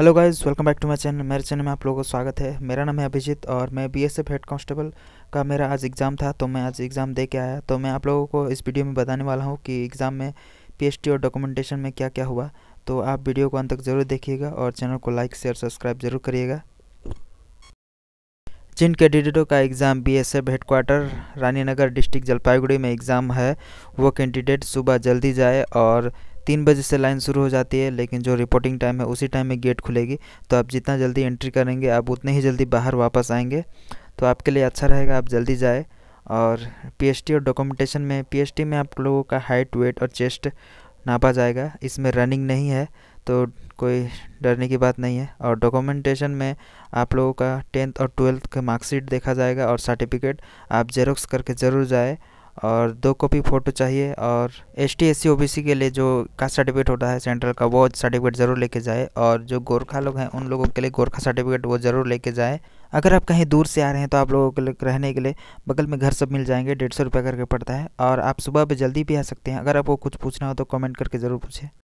hello guys welcome back to my channel मेरे channel में आप लोगों का स्वागत है मेरा नाम है अभिजीत और मैं बीएसएफ हेड कांस्टेबल का मेरा आज एग्ज़ाम था तो मैं आज एग्ज़ाम दे के आया तो मैं आप लोगों को इस वीडियो में बताने वाला हूँ कि एग्ज़ाम में पीएचटी और डॉक्यूमेंटेशन में क्या क्या हुआ तो आप वीडियो को अंत तक ज़रूर देखिएगा और चैनल को लाइक शेयर सब्सक्राइब जरूर करिएगा जिन कैंडिडेटों का exam B S F headquarters Raninagar district Jalpaiguri में एग्ज़ाम है वो कैंडिडेट सुबह जल्दी जाए और तीन बजे से लाइन शुरू हो जाती है लेकिन जो रिपोर्टिंग टाइम है उसी टाइम में गेट खुलेगी तो आप जितना जल्दी एंट्री करेंगे आप उतने ही जल्दी बाहर वापस आएंगे तो आपके लिए अच्छा रहेगा आप जल्दी जाए और पी और डॉक्यूमेंटेशन में पी में आप लोगों का हाइट वेट और चेस्ट नापा जाएगा इसमें रनिंग नहीं है तो कोई डरने की बात नहीं है और डॉक्यूमेंटेशन में आप लोगों का टेंथ और ट्वेल्थ का मार्कशीट देखा जाएगा और सर्टिफिकेट आप जेरोक्स करके ज़रूर जाए और दो कॉपी फ़ोटो चाहिए और एस टी एस सी के लिए जो कास्ट सर्टिफिकेट होता है सेंट्रल का वो सर्टिफिकेट ज़रूर लेके जाए और जो गोरखा लोग हैं उन लोगों के लिए गोरखा सर्टिफिकेट वो ज़रूर लेके जाए अगर आप कहीं दूर से आ रहे हैं तो आप लोगों के लिए रहने के लिए बगल में घर सब मिल जाएंगे डेढ़ सौ रुपये करके पड़ता है और आप सुबह भी जल्दी भी आ सकते हैं अगर आपको कुछ पूछना हो तो कमेंट करके ज़रूर पूछें